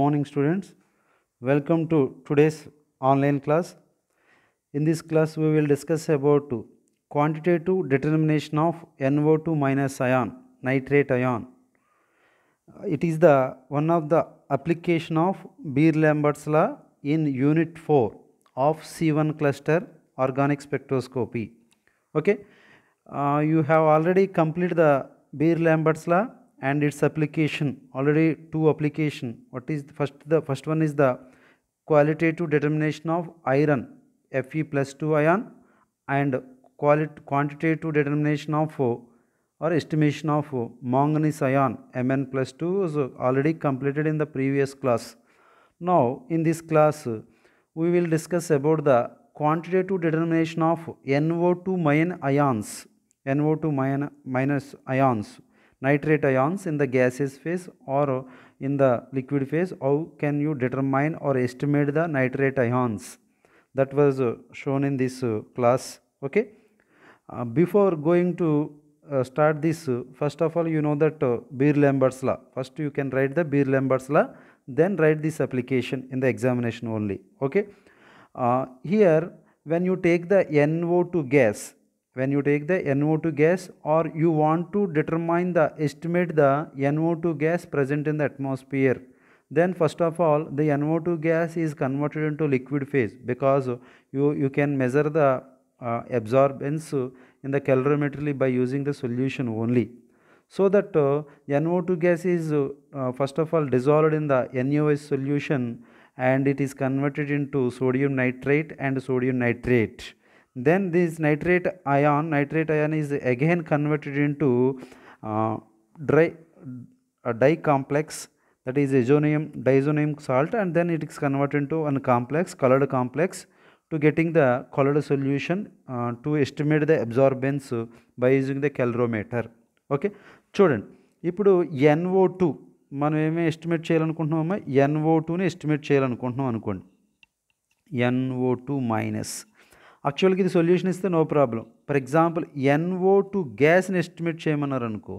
morning students welcome to today's online class in this class we will discuss about quantitative determination of NO2 minus ion nitrate ion it is the one of the application of Beer-Lambert's law in unit 4 of C1 cluster organic spectroscopy okay uh, you have already completed the Beer-Lambert's law and its application already two application what is the first the first one is the qualitative determination of iron Fe plus 2 ion and qualit quantitative determination of or estimation of manganese ion Mn plus 2 is already completed in the previous class. Now in this class we will discuss about the quantitative determination of NO2 ions NO2 minus ions nitrate ions in the gaseous phase or in the liquid phase how can you determine or estimate the nitrate ions that was uh, shown in this uh, class okay uh, before going to uh, start this uh, first of all you know that uh, Beer-Lambert's law first you can write the Beer-Lambert's law then write this application in the examination only okay uh, here when you take the NO2 gas when you take the NO2 gas or you want to determine the estimate the NO2 gas present in the atmosphere then first of all the NO2 gas is converted into liquid phase because you, you can measure the uh, absorbance in the calorimetry by using the solution only. So that uh, NO2 gas is uh, first of all dissolved in the NaOH solution and it is converted into sodium nitrate and sodium nitrate then this nitrate ion nitrate ion is again converted into uh, dry a dye complex that is azonium diazonium salt and then it is converted into a complex colored complex to getting the colored solution uh, to estimate the absorbance by using the calorimeter okay చూడండి ఇప్పుడు N O two మనం ఏమి estimate చేయాలనుకుంటున్నామమ్మా N O టూని estimate చేయాలనుకుంటున్నాం అనుకోండి N O two minus యాక్చువల్గా ఇది సొల్యూషన్ ఇస్తే no problem for example N O two గ్యాస్ని ఎస్టిమేట్ చేయమన్నారు అనుకో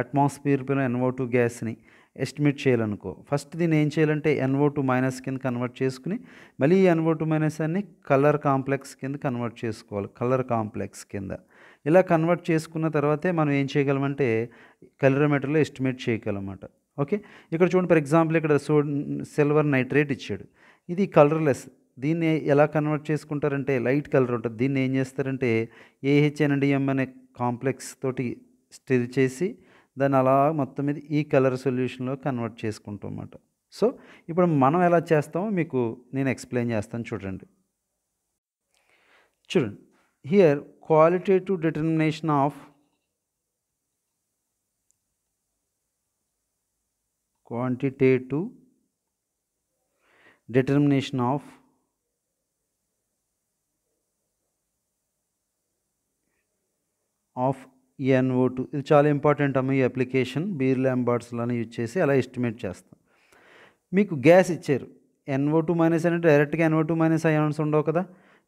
అట్మాస్ఫియర్ పైన ఎన్ఓ టూ గ్యాస్ని ఎస్టిమేట్ చేయాలనుకో ఫస్ట్ దీన్ని ఏం చేయాలంటే ఎన్ఓ టూ మైనస్ కింద కన్వర్ట్ చేసుకుని మళ్ళీ ఎన్ఓ టూ మైనస్ అన్ని కలర్ కాంప్లెక్స్ కింద కన్వర్ట్ చేసుకోవాలి కలర్ కాంప్లెక్స్ కింద ఇలా కన్వర్ట్ చేసుకున్న తర్వాతే మనం ఏం చేయగలమంటే కలరోమీటర్లో ఎస్టిమేట్ చేయగలమాట ఓకే ఇక్కడ చూడండి ఫర్ ఎగ్జాంపుల్ ఇక్కడ సో సిల్వర్ నైట్రేట్ ఇచ్చాడు ఇది కలర్లెస్ దీన్ని ఎలా కన్వర్ట్ చేసుకుంటారంటే లైట్ కలర్ ఉంటుంది దీన్ని ఏం చేస్తారంటే ఏహెచ్ఎన్డిఎం అనే కాంప్లెక్స్ తోటి స్టిర్ చేసి దాన్ని అలా మొత్తం మీద ఈ కలర్ సొల్యూషన్లో కన్వర్ట్ చేసుకుంటాం అన్నమాట సో ఇప్పుడు మనం ఎలా చేస్తామో మీకు నేను ఎక్స్ప్లెయిన్ చేస్తాను చూడండి చూడండి here qualitative determination of quantitative determination of of N O e two ఇది చాలా ఇంపార్టెంట్ అమ్మ ఈ అప్లికేషన్ బీర్ ల్యాంబార్డ్స్లని యూజ్ చేసి అలా ఎస్టిమేట్ చేస్తాం మీకు గ్యాస్ ఇచ్చారు ఎన్ఓ టూ మైనస్ అంటే డైరెక్ట్గా ఎన్ఓ టూ మైనస్ అయాన్స్ ఉండవు కదా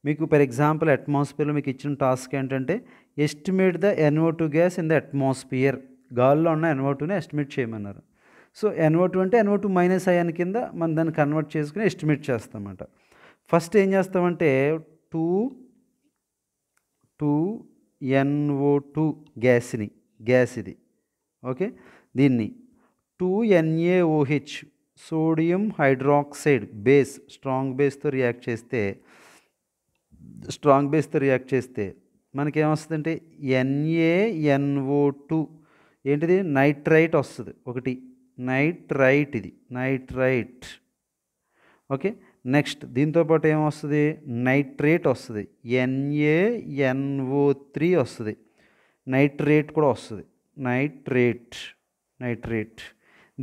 మీకు ఫర్ ఎగ్జాంపుల్ అట్మాస్ఫియర్లో మీకు ఇచ్చిన టాస్క్ ఏంటంటే estimate the N O two gas in the atmosphere గాల్లో ఉన్న ఎన్ఓ e టూని ఎస్టిమేట్ చేయమన్నారు సో ఎన్ఓ e టూ అంటే ఎన్ఓ టూ మైనస్ అయాన్ కింద మనం దాన్ని కన్వర్ట్ చేసుకుని ఎస్టిమేట్ చేస్తామంట ఫస్ట్ ఏం చేస్తామంటే టూ టూ ఎన్ఓ టూ గ్యాస్ని గ్యాస్ ఇది ఓకే దీన్ని two N A O H sodium hydroxide base strong బేస్తో రియాక్ట్ చేస్తే స్ట్రాంగ్ బేస్తో రియాక్ట్ చేస్తే మనకేమొస్తుందంటే ఎన్ఏఎన్ఓ టూ ఏంటిది నైట్రైట్ వస్తుంది ఒకటి నైట్రైట్ ఇది నైట్రైట్ ఓకే నెక్స్ట్ దీంతోపాటు ఏమొస్తుంది నైట్రేట్ వస్తుంది ఎన్ఏఎన్ఓ త్రీ వస్తుంది నైట్రేట్ కూడా వస్తుంది nitrate nitrate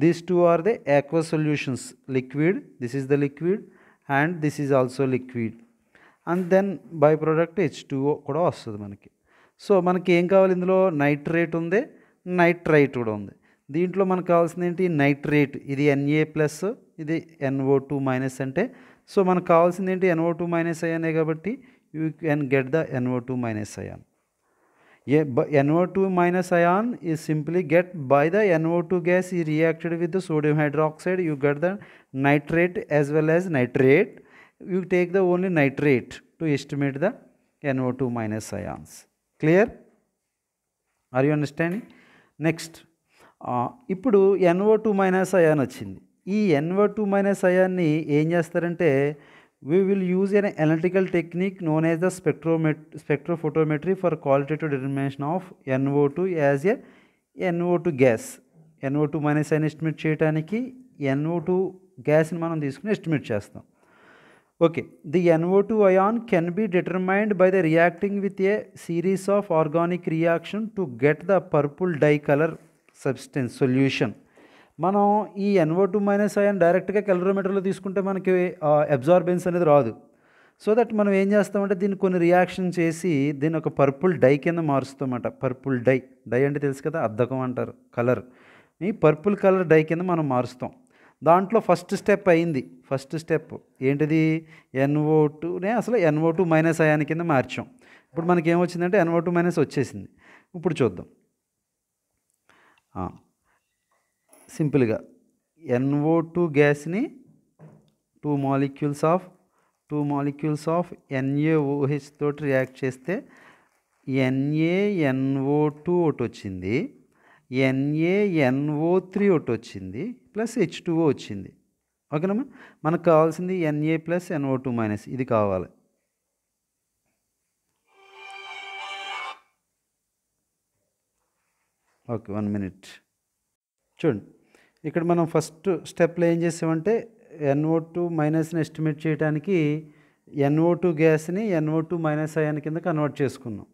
these two are the aqua solutions liquid this is the liquid and this is also liquid and then by product H two కూడా వస్తుంది మనకి సో మనకి ఏం కావాలి ఇందులో నైట్రేట్ ఉంది నైట్రైట్ కూడా ఉంది దీంట్లో మనకు కావాల్సింది ఏంటి నైట్రేట్ ఇది ఎన్ఏ ప్లస్ ఇది ఎన్ఓ టూ మైనస్ అంటే సో మనకు కావాల్సింది ఏంటి ఎన్ఓ టూ మైనస్ అయ్యానే కాబట్టి you can get the N O two minus ion N O two minus ion ఈ simply get by the N O two gas ఈ reacted with sodium hydroxide you get the nitrate as well as nitrate you take the only nitrate to estimate the N O two minus ions clear are you understanding next ఇప్పుడు N O two minus ion వచ్చింది ఈ N O two minus అయాన్ని ఏం చేస్తారంటే we will use an electrical technique known as the spectromet spectrophotometry for qualitative determination of N O two as a N O two gas N O two minus అయిన estimate చేయడానికి N O two గ్యాస్ని మనం తీసుకుని estimate చేస్తాం okay the N O two ion can be determined by the reacting with a series of organic reaction to get the purple die colour substance solution మనం ఈ N O two minus IN డైరెక్ట్గా కెలరోమీటర్లో తీసుకుంటే మనకి absorbance అనేది రాదు so that మనం ఏం చేస్తామంటే దీన్ని కొన్ని రియాక్షన్ చేసి దీన్ని ఒక పర్పుల్ డై కింద మారుస్తామంట పర్పుల్ డై డై అంటే తెలుసు కదా అద్దకం అంటారు కలర్ ఈ పర్పుల్ కలర్ డై కింద మనం మారుస్తాం దాంట్లో ఫస్ట్ స్టెప్ అయింది ఫస్ట్ స్టెప్ ఏంటిది ఎన్ఓ టూనే అసలు ఎన్ఓ టూ మైనస్ అయాన్ కింద మార్చాం ఇప్పుడు మనకి ఏమొచ్చిందంటే ఎన్ఓ టూ మైనస్ వచ్చేసింది ఇప్పుడు చూద్దాం సింపుల్గా ఎన్ఓ టూ గ్యాస్ని two molecules of two molecules of N A O H తోటి రియాక్ట్ చేస్తే ఎన్ఏఎన్ఓ టూ ఒకటి వచ్చింది ఎన్ఏఎన్ఓ త్రీ ఒకటి వచ్చింది ప్లస్ హెచ్ టూఓ వచ్చింది ఓకేనమ్మా మనకు కావాల్సింది N A plus N O two minus ఇది కావాలి ఓకే వన్ మినిట్ చూడండి ఇక్కడ మనం ఫస్ట్ స్టెప్లో ఏం చేసామంటే ఎన్ఓ టూ మైనస్ని ఎస్టిమేట్ చేయడానికి ఎన్ఓ టూ గ్యాస్ని ఎన్ఓ టూ మైనస్ అయాన్ కింద కన్వర్ట్ చేసుకున్నాం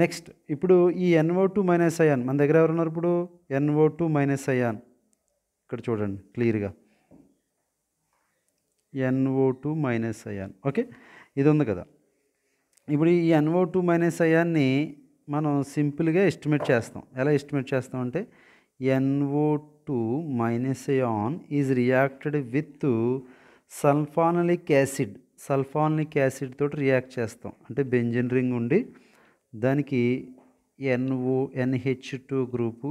నెక్స్ట్ ఇప్పుడు ఈ ఎన్ఓ టూ మైనస్ అయాన్ మన దగ్గర ఎవరున్నారు ఇప్పుడు ఎన్ఓ టూ మైనస్ అయాన్ ఇక్కడ చూడండి క్లియర్గా N O two minus ion okay ఇది ఉంది కదా ఇప్పుడు ఈ ఎన్ఓ టూ మైనస్ అయాన్ని మనం సింపుల్గా ఎస్టిమేట్ చేస్తాం ఎలా ఎస్టిమేట్ చేస్తామంటే N O 2 minus ion is reacted with sulphanilic acid sulphanilic acid తోటి రియాక్ట్ చేస్తాం అంటే బెంజిన్ రింగ్ ఉండి దానికి ఎన్ఓ ఎన్హెచ్ టూ గ్రూపు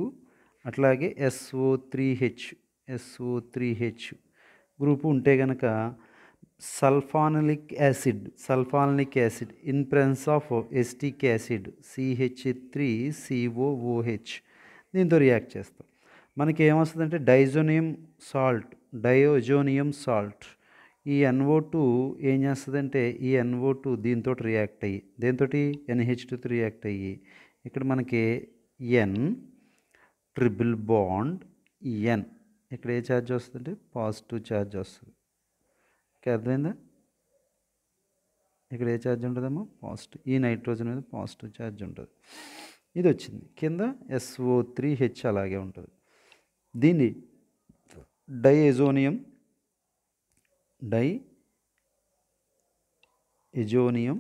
అట్లాగే S O three H S O three H group ఉంటే కనుక sulphanilic acid sulphanilic acid in presence of acetic acid C H three C O O H దీంతో react చేస్తాం మనకి ఏమొస్తుందంటే డైజోనియం సాల్ట్ డయోజోనియం సాల్ట్ ఈ ఎన్ఓ టూ ఏం చేస్తుందంటే ఈ ఎన్ఓ టూ దీంతో రియాక్ట్ అయ్యి దేంతో ఎన్హెచ్ టూ రియాక్ట్ అయ్యి ఇక్కడ మనకి ఎన్ ట్రిపుల్ బాండ్ ఎన్ ఇక్కడ ఏ ఛార్జ్ వస్తుందంటే పాజిటివ్ ఛార్జ్ వస్తుంది ఇంకా అర్థమైందా ఇక్కడ ఏ ఛార్జ్ ఉంటుందమ్మా పాజిటివ్ ఈ నైట్రోజన్ మీద పాజిటివ్ ఛార్జ్ ఉంటుంది ఇది వచ్చింది కింద ఎస్ఓ త్రీ హెచ్ అలాగే ఉంటుంది దీన్ని డైఎజోనియం డై ఎజోనియం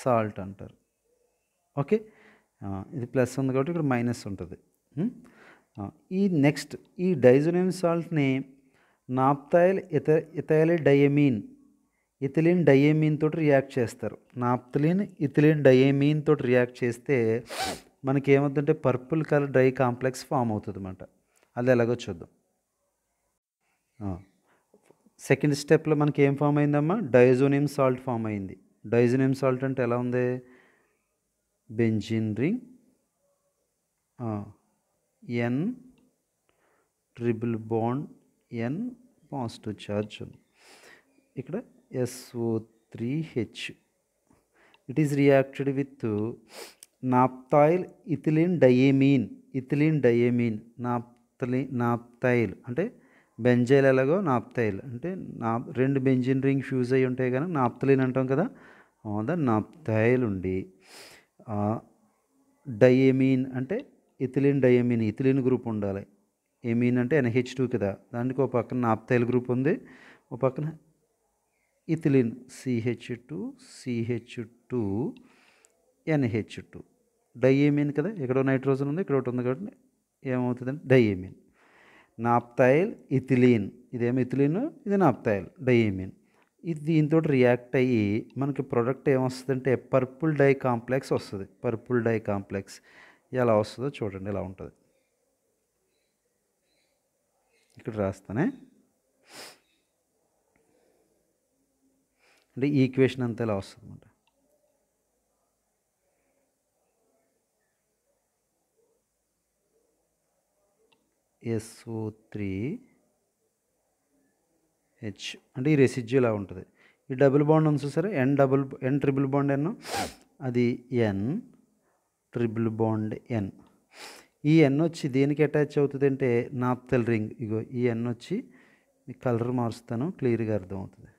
సాల్ట్ అంటారు ఓకే ఇది ప్లస్ ఉంది కాబట్టి ఇక్కడ మైనస్ ఉంటుంది ఈ నెక్స్ట్ ఈ డైజోనియం సాల్ట్ని నాప్తాయిల్ ఇత ఇథైల్ డయమీన్ ఇథిలిన్ డయమీన్ తోటి రియాక్ట్ చేస్తారు నాప్తలిన్ ఇథిలిన్ డయమీన్ తోటి రియాక్ట్ చేస్తే మనకి ఏమవుతుందంటే purple colour dye complex form అవుతుంది అనమాట అది ఎలాగో చూద్దాం సెకండ్ స్టెప్లో మనకి ఏం ఫామ్ అయిందమ్మా డైజోనియం సాల్ట్ ఫామ్ అయింది డైజోనియం సాల్ట్ అంటే ఎలా ఉంది benzene ring N triple bond N positive ఉంది ఇక్కడ S O three H it is reacted with naphthyl ethylene diamine ethylene diamine naphthal naphthyl అంటే బెంజైల్ ఎలాగో నాప్తాయిల్ అంటే నా రెండు బెంజిన్ రింగ్ ఫ్యూజ్ అయి ఉంటాయి కానీ నాప్తలిన్ అంటాం కదా ఆన్ ద నాప్తైల్ ఉండి డయేమీన్ అంటే ఇథిలిన్ డయేమీన్ ఇథిలిన్ గ్రూప్ ఉండాలి ఎమీన్ అంటే ఎన్హెచ్ టూ కదా దానికి ఒక పక్కన నాప్తాయిల్ గ్రూప్ ఉంది ఒక పక్కన ethylene C H two C H two N H two diamine కదా ఇక్కడ నైట్రోజన్ ఉంది ఇక్కడ ఒకటి ఉంది కాబట్టి ఏమవుతుందండి డైఏమీన్ నాప్తాయిల్ ఇథిలీన్ ఇదేమో ఇథిలీన్ ఇది నాప్తాయిల్ డైఏమీన్ ఇది దీంతో రియాక్ట్ అయ్యి మనకి ప్రోడక్ట్ ఏమొస్తుందంటే పర్పుల్ డై కాంప్లెక్స్ వస్తుంది పర్పుల్ డై కాంప్లెక్స్ ఎలా వస్తుందో చూడండి ఇలా ఉంటుంది ఇక్కడ రాస్తానే అంటే ఈక్వేషన్ అంతా ఇలా వస్తుంది ఎస్ఓ త్రీ హెచ్ అంటే ఈ రెసిడ్యూ ఇలా ఉంటుంది ఈ డబుల్ బాండ్ ఉంది చూసారా N double N triple bond N అది ఎన్ ట్రిపుల్ బాండ్ ఎన్ ఈ ఎన్ వచ్చి దేనికి అటాచ్ అవుతుంది అంటే నాప్తల్ రింగ్ ఇగో ఈ ఎన్ వచ్చి మీకు కలర్ మారుస్తాను క్లియర్గా అర్థమవుతుంది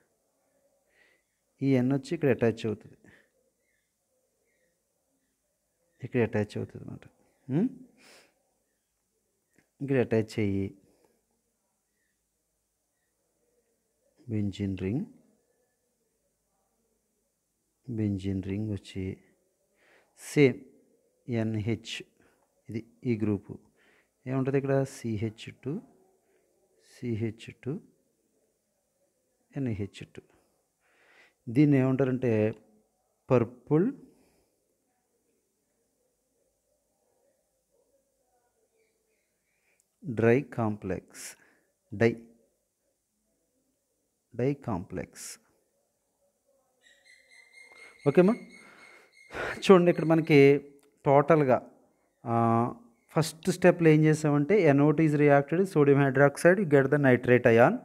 ఈ ఎన్ వచ్చి ఇక్కడ అటాచ్ అవుతుంది ఇక్కడ అటాచ్ అవుతుంది అన్నమాట ఇక్కడ అటాచ్ చేయి బెంజిన్ రింగ్ బెంజిన్ రింగ్ వచ్చి సేమ్ ఎన్హెచ్ ఇది ఈ గ్రూపు ఏముంటుంది ఇక్కడ C H two C H two N H two దీన్ని ఏమంటారంటే purple dye complex dye dye complex ఓకేమా చూడండి ఇక్కడ మనకి టోటల్గా ఫస్ట్ స్టెప్లో ఏం చేసామంటే N O two is reacted sodium hydroxide get the nitrate ion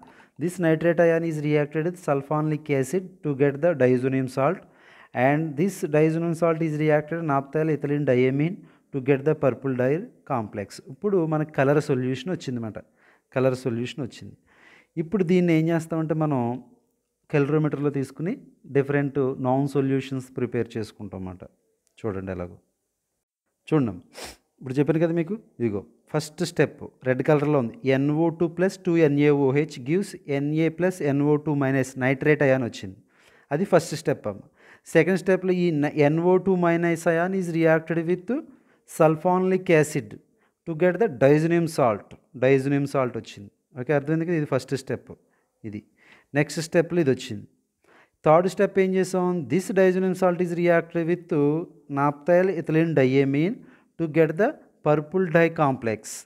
this nitrate ion is reacted with sulphanilic acid to get the diazonium salt and this diazonium salt is reacted naphthol ethylene diamine to get the purple dye complex ఇప్పుడు మనకు colour solution వచ్చిందన్నమాట colour solution వచ్చింది ఇప్పుడు దీన్ని ఏం చేస్తామంటే మనం కెలరోమీటర్లో తీసుకుని డిఫరెంట్ నాన్ సొల్యూషన్స్ ప్రిపేర్ చేసుకుంటాం అన్నమాట చూడండి ఎలాగో చూడండి ఇప్పుడు చెప్పాను కదా మీకు ఇదిగో ఫస్ట్ స్టెప్ రెడ్ కలర్లో ఉంది N O two plus two N A O H gives N A plus N O two minus nitrate ion వచ్చింది అది ఫస్ట్ స్టెప్ అమ్మ సెకండ్ స్టెప్లో ఈ N O two minus ion is reacted with sulphanilic acid to get the diazonium salt diazonium salt వచ్చింది okay అర్థమైంది కదా ఇది first step ఇది నెక్స్ట్ స్టెప్లో ఇది వచ్చింది థర్డ్ స్టెప్ ఏం చేసాం this diazonium salt is react with naphthyl ethylene diamine to get the purple dye complex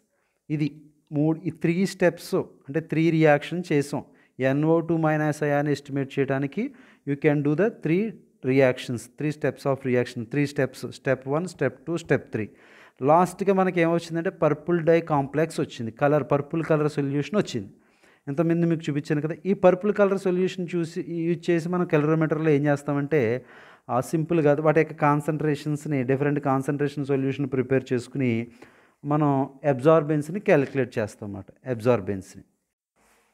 ఇది మూడు ఈ త్రీ స్టెప్స్ అంటే త్రీ రియాక్షన్ చేసాం ఎన్ఓ టూ మైనస్ అయాన్ని ఎస్టిమేట్ చేయడానికి you can do the three reactions three steps of reaction three steps step one step two step three లాస్ట్గా మనకి ఏమొచ్చిందంటే పర్పుల్ డై కాంప్లెక్స్ వచ్చింది కలర్ పర్పుల్ కలర్ సొల్యూషన్ వచ్చింది ఇంతకుముందు మీకు చూపించాను కదా ఈ పర్పుల్ కలర్ సొల్యూషన్ చూసి యూజ్ చేసి మనం కెలరోమీటర్లో ఏం చేస్తామంటే సింపుల్ కాదు వాటి యొక్క కాన్సన్ట్రేషన్స్ని డిఫరెంట్ కాన్సన్ట్రేషన్ సొల్యూషన్ ప్రిపేర్ చేసుకుని మనం అబ్జార్బెన్స్ని క్యాలిక్యులేట్ చేస్తాం అన్నమాట అబ్జార్బెన్స్ని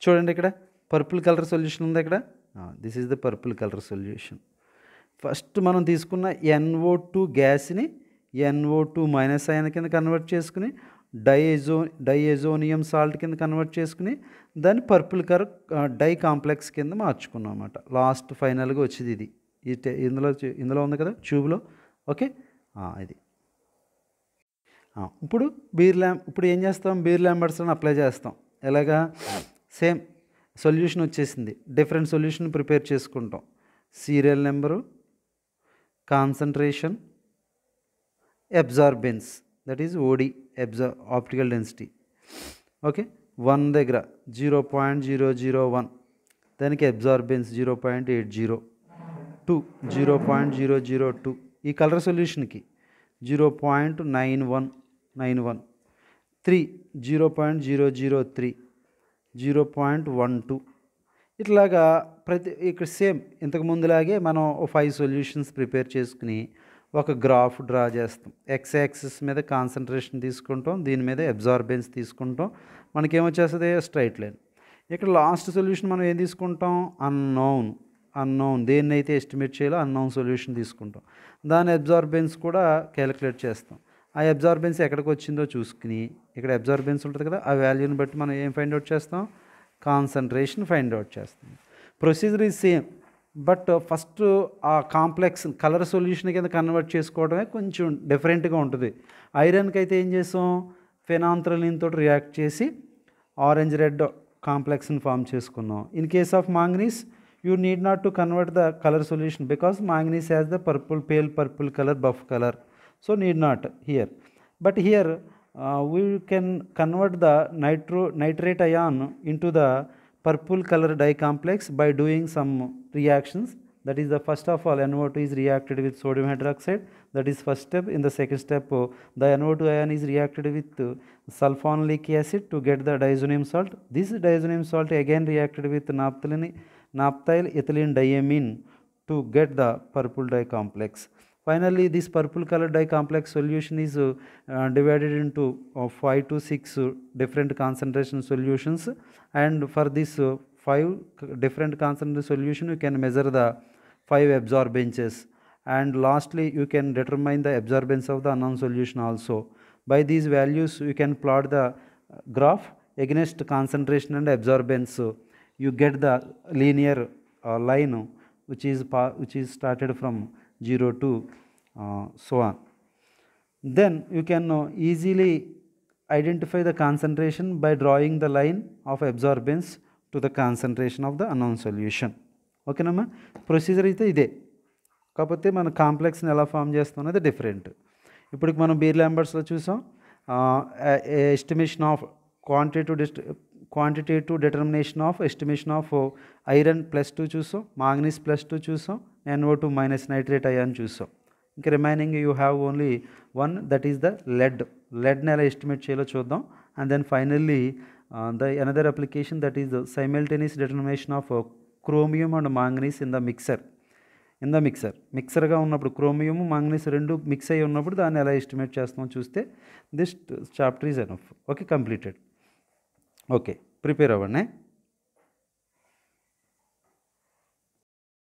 చూడండి ఇక్కడ పర్పుల్ కలర్ సొల్యూషన్ ఉంది ఇక్కడ this is the purple colour solution first మనం తీసుకున్న ఎన్ఓ టూ గ్యాస్ని ఎన్ఓ టూ మైనస్ అయిన కింద కన్వర్ట్ చేసుకుని డైజో డైఎజోనియం సాల్ట్ కింద కన్వర్ట్ చేసుకుని దాన్ని పర్పుల్ కర్ డై కాంప్లెక్స్ కింద మార్చుకున్నాం అన్నమాట లాస్ట్ ఫైనల్గా వచ్చేది ఇది ఇందులో ఇందులో ఉంది కదా ట్యూబ్లో ఓకే ఇది ఇప్పుడు బీర్ ల్యాం ఇప్పుడు ఏం చేస్తాం బీర్ ల్యాంబర్స్ని అప్లై చేస్తాం ఎలాగా సేమ్ సొల్యూషన్ వచ్చేసింది డిఫరెంట్ సొల్యూషన్ ప్రిపేర్ చేసుకుంటాం serial number concentration absorbance that is OD absor optical density okay one దగ్గర zero point zero zero one దానికి absorbance zero point eight zero two zero point zero zero two ఈ colour సొల్యూషన్కి zero point nine one nine one three zero point zero zero three zero point one two ఇట్లాగా ప్రతి ఇక్కడ same ఇంతకు ముందులాగే మనం five solutions prepare చేసుకుని ఒక graph draw చేస్తాం ఎక్స్ యాక్సిస్ మీద కాన్సన్ట్రేషన్ తీసుకుంటాం దీని మీద అబ్జార్బెన్స్ తీసుకుంటాం మనకేమొచ్చేస్తుంది స్ట్రైట్ లైన్ ఇక్కడ లాస్ట్ సొల్యూషన్ మనం ఏం తీసుకుంటాం అన్నోన్ అన్నోన్ దేన్నైతే ఎస్టిమేట్ చేయాలో అన్నోన్ సొల్యూషన్ తీసుకుంటాం దాని అబ్జార్బెన్స్ కూడా క్యాలిక్యులేట్ చేస్తాం ఆ అబ్జార్బెన్స్ ఎక్కడికి వచ్చిందో చూసుకుని ఇక్కడ అబ్జార్బెన్స్ ఉంటుంది కదా ఆ వాల్యూని బట్టి మనం ఏం ఫైండ్ అవుట్ చేస్తాం కాన్సన్ట్రేషన్ ఫైండ్ అవుట్ చేస్తుంది procedure is same but first ఆ కాంప్లెక్స్ కలర్ సొల్యూషన్ కింద కన్వర్ట్ చేసుకోవడమే కొంచెం డిఫరెంట్గా ఉంటుంది ఐరన్కి అయితే ఏం చేసాం ఫెనాంత్రలిన్ తోటి రియాక్ట్ చేసి ఆరెంజ్ రెడ్ కాంప్లెక్స్ని ఫామ్ చేసుకున్నాం in case of manganese you need not to convert the colour solution because manganese has the purple pale purple colour buff colour so need not here but here uh, we can convert the nitro, nitrate ion into the purple color dye complex by doing some reactions that is the first of all NO2 is reacted with sodium hydroxide that is first step in the second step uh, the NO2 ion is reacted with uh, sulfonylic acid to get the diazonium salt this diazonium salt again reacted with naphthalene naphthyl ethylene diamine to get the purple dye complex Finally, this purple color dye complex solution is uh, divided into uh, 5 to 6 uh, different concentration solutions and for this uh, 5 different concentration solution you can measure the 5 absorbences and lastly you can determine the absorbance of the unknown solution also. By these values you can plot the uh, graph against concentration and absorbance. You get the linear line which is, which is started from zero two uh, so on then you easily identify the concentration by drawing the line of line to the concentration of the of the ఓకేనమ్మా procedure అయితే ఇదే కాకపోతే మన కాంప్లెక్స్ని ఎలా form చేస్తాం అనేది different ఇప్పుడు మనం బీర్ ల్యాంబర్స్లో చూసాం ఎస్టిమేషన్ ఆఫ్ క్వాంటిటేటివ్ డిస్ట్ to determination of estimation of iron plus two చూసాం మాంగనీస్ ప్లస్ టూ చూసాం NO2 minus nitrate ion చూసాం ఇంకా remaining you have only one that is the lead లెడ్ని ఎలా ఎస్టిమేట్ చేయాలో చూద్దాం and then finally the another application that is the simultaneous determination of chromium and manganese in the mixture in the mixture మిక్సర్గా ఉన్నప్పుడు chromium manganese రెండు mix అయ్యి ఉన్నప్పుడు దాన్ని ఎలా ఎస్టిమేట్ చేస్తామో చూస్తే this chapter is enough okay completed okay prepare అవ్వండి